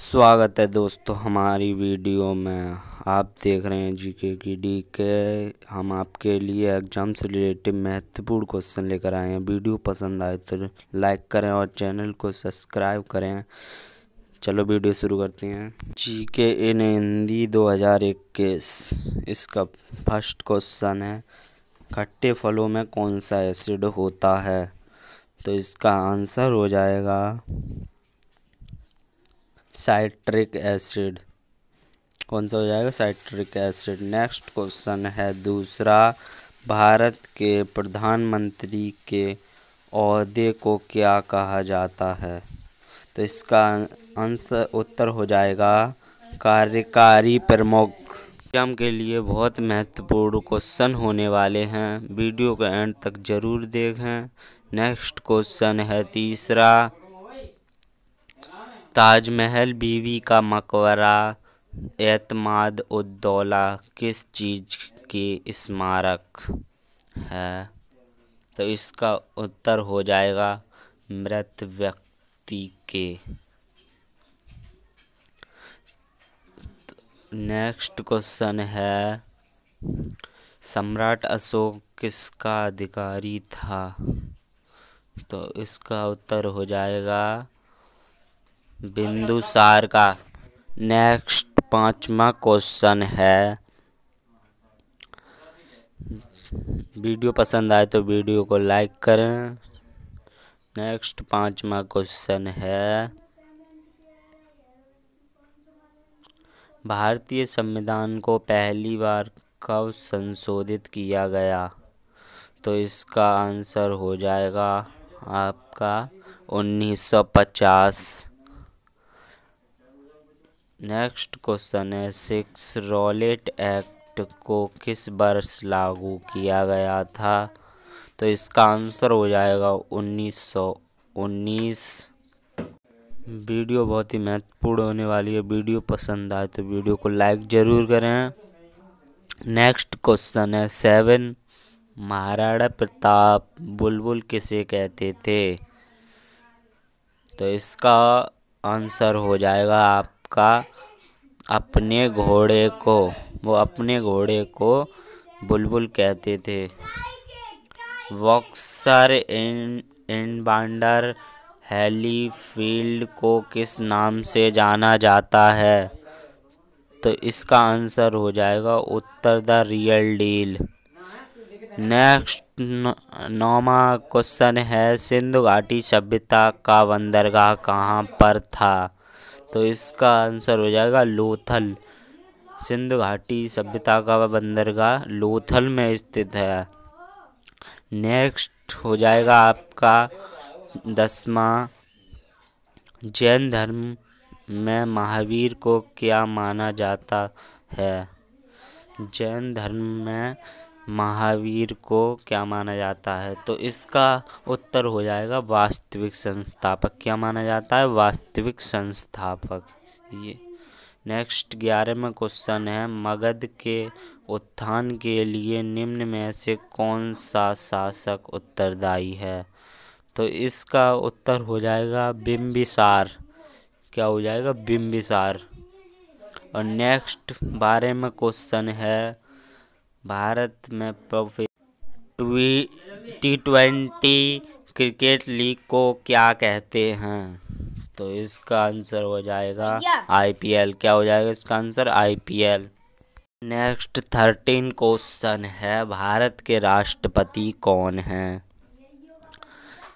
स्वागत है दोस्तों हमारी वीडियो में आप देख रहे हैं जी के की डी के हम आपके लिए एग्जाम से रिलेटेड महत्वपूर्ण क्वेश्चन लेकर आए हैं वीडियो पसंद आए तो लाइक करें और चैनल को सब्सक्राइब करें चलो वीडियो शुरू करते हैं जी के एन हिंदी दो हज़ार इक्कीस इसका फर्स्ट क्वेश्चन है खट्टे फलों में कौन सा एसिड होता है तो इसका आंसर हो जाएगा साइट्रिक एसिड कौन सा हो जाएगा साइट्रिक एसिड नेक्स्ट क्वेश्चन है दूसरा भारत के प्रधानमंत्री के अहदे को क्या कहा जाता है तो इसका आंसर उत्तर हो जाएगा कार्यकारी प्रमुख एग्जाम के लिए बहुत महत्वपूर्ण क्वेश्चन होने वाले हैं वीडियो को एंड तक ज़रूर देखें नेक्स्ट क्वेश्चन है तीसरा ताजमहल बीवी का मकबरा एतमाद उद्दौला किस चीज़ के स्मारक है तो इसका उत्तर हो जाएगा मृत व्यक्ति के नेक्स्ट क्वेश्चन है सम्राट अशोक किसका अधिकारी था तो इसका उत्तर हो जाएगा बिंदुसार का नेक्स्ट पांचवा क्वेश्चन है वीडियो पसंद आए तो वीडियो को लाइक करें नेक्स्ट पांचवा क्वेश्चन है भारतीय संविधान को पहली बार कब संशोधित किया गया तो इसका आंसर हो जाएगा आपका 1950 नेक्स्ट क्वेश्चन है सिक्स रॉलेट एक्ट को किस वर्ष लागू किया गया था तो इसका आंसर हो जाएगा 1919 वीडियो बहुत ही महत्वपूर्ण होने वाली है वीडियो पसंद आए तो वीडियो को लाइक ज़रूर करें नेक्स्ट क्वेश्चन है सेवन महाराणा प्रताप बुलबुल किसे कहते थे तो इसका आंसर हो जाएगा आप का अपने घोड़े को वो अपने घोड़े को बुलबुल कहते थे वॉक्सर इन इन बांडर हेलीफील्ड को किस नाम से जाना जाता है तो इसका आंसर हो जाएगा उत्तर द रियल डील नेक्स्ट नौवा क्वेश्चन है सिंधु घाटी सभ्यता का बंदरगाह कहाँ पर था तो इसका आंसर हो जाएगा लोथल सिंधु घाटी सभ्यता का बंदरगाह लोथल में स्थित है नेक्स्ट हो जाएगा आपका दसवा जैन धर्म में महावीर को क्या माना जाता है जैन धर्म में महावीर को क्या माना जाता है तो इसका उत्तर हो जाएगा वास्तविक संस्थापक क्या माना जाता है वास्तविक संस्थापक ये नेक्स्ट ग्यारहवा क्वेश्चन है मगध के उत्थान के लिए निम्न में से कौन सा शासक उत्तरदायी है तो इसका उत्तर हो जाएगा बिम्बिसार क्या हो जाएगा बिम्बिसार और नेक्स्ट बारे में क्वेश्चन है भारत में प्रोफे टी ट्वेंटी क्रिकेट लीग को क्या कहते हैं तो इसका आंसर हो जाएगा आईपीएल क्या हो जाएगा इसका answer IPL next thirteen question है भारत के राष्ट्रपति कौन हैं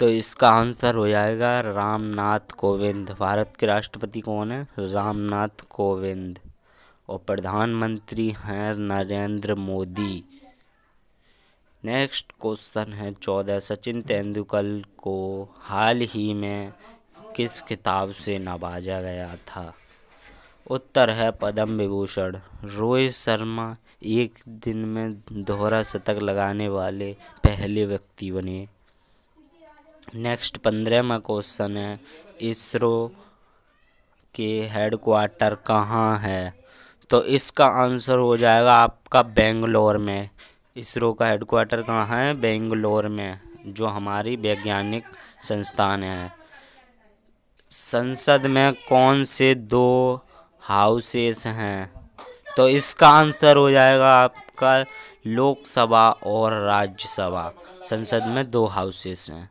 तो इसका आंसर हो जाएगा रामनाथ कोविंद भारत के राष्ट्रपति कौन है रामनाथ कोविंद और प्रधानमंत्री हैं नरेंद्र मोदी नेक्स्ट क्वेश्चन है चौदह सचिन तेंदुलकर को हाल ही में किस किताब से नवाजा गया था उत्तर है पद्म विभूषण रोहित शर्मा एक दिन में दोहरा शतक लगाने वाले पहले व्यक्ति बने नेक्स्ट पंद्रहवा क्वेश्चन है इसरो के हेडक्वार्टर कहाँ है तो इसका आंसर हो जाएगा आपका बेंगलोर में इसरो का हेडक्वार्टर कहाँ है बेंगलोर में जो हमारी वैज्ञानिक संस्थान है संसद में कौन से दो हाउसेस हैं तो इसका आंसर हो जाएगा आपका लोकसभा और राज्यसभा संसद में दो हाउसेस हैं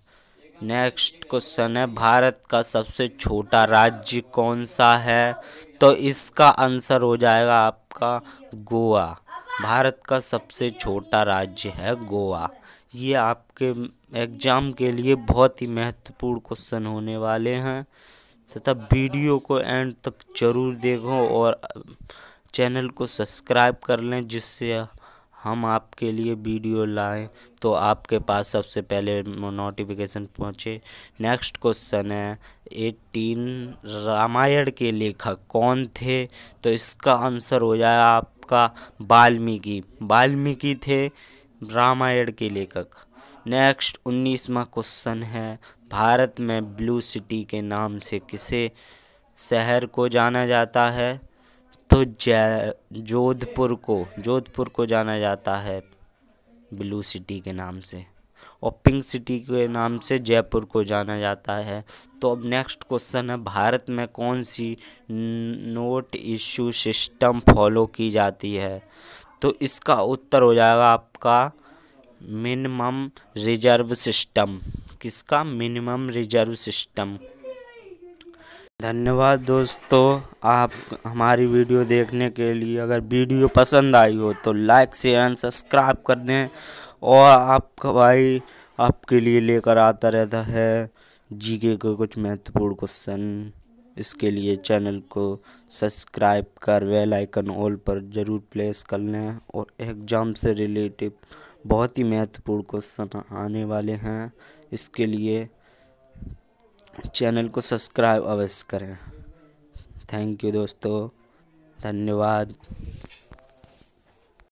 नेक्स्ट क्वेश्चन है भारत का सबसे छोटा राज्य कौन सा है तो इसका आंसर हो जाएगा आपका गोवा भारत का सबसे छोटा राज्य है गोवा ये आपके एग्ज़ाम के लिए बहुत ही महत्वपूर्ण क्वेश्चन होने वाले हैं तथा वीडियो को एंड तक ज़रूर देखो और चैनल को सब्सक्राइब कर लें जिससे हम आपके लिए वीडियो लाएं तो आपके पास सबसे पहले नोटिफिकेशन पहुँचे नेक्स्ट क्वेश्चन है एटीन रामायण के लेखक कौन थे तो इसका आंसर हो जाए आपका वाल्मीकि वाल्मीकि थे रामायण के लेखक नेक्स्ट उन्नीसवा क्वेश्चन है भारत में ब्लू सिटी के नाम से किसे शहर को जाना जाता है तो जोधपुर को जोधपुर को जाना जाता है ब्लू सिटी के नाम से और पिंक सिटी के नाम से जयपुर को जाना जाता है तो अब नेक्स्ट क्वेश्चन है भारत में कौन सी नोट इशू सिस्टम फॉलो की जाती है तो इसका उत्तर हो जाएगा आपका मिनिमम रिजर्व सिस्टम किसका मिनिमम रिजर्व सिस्टम धन्यवाद दोस्तों आप हमारी वीडियो देखने के लिए अगर वीडियो पसंद आई हो तो लाइक शेयर एंड सब्सक्राइब कर दें और आपका भाई आपके लिए लेकर आता रहता है जीके के कुछ महत्वपूर्ण क्वेश्चन इसके लिए चैनल को सब्सक्राइब कर वेल आइकन ऑल पर ज़रूर प्लेस कर लें और एग्ज़ाम से रिलेटिव बहुत ही महत्वपूर्ण क्वेश्चन आने वाले हैं इसके लिए चैनल को सब्सक्राइब अवश्य करें थैंक यू दोस्तों धन्यवाद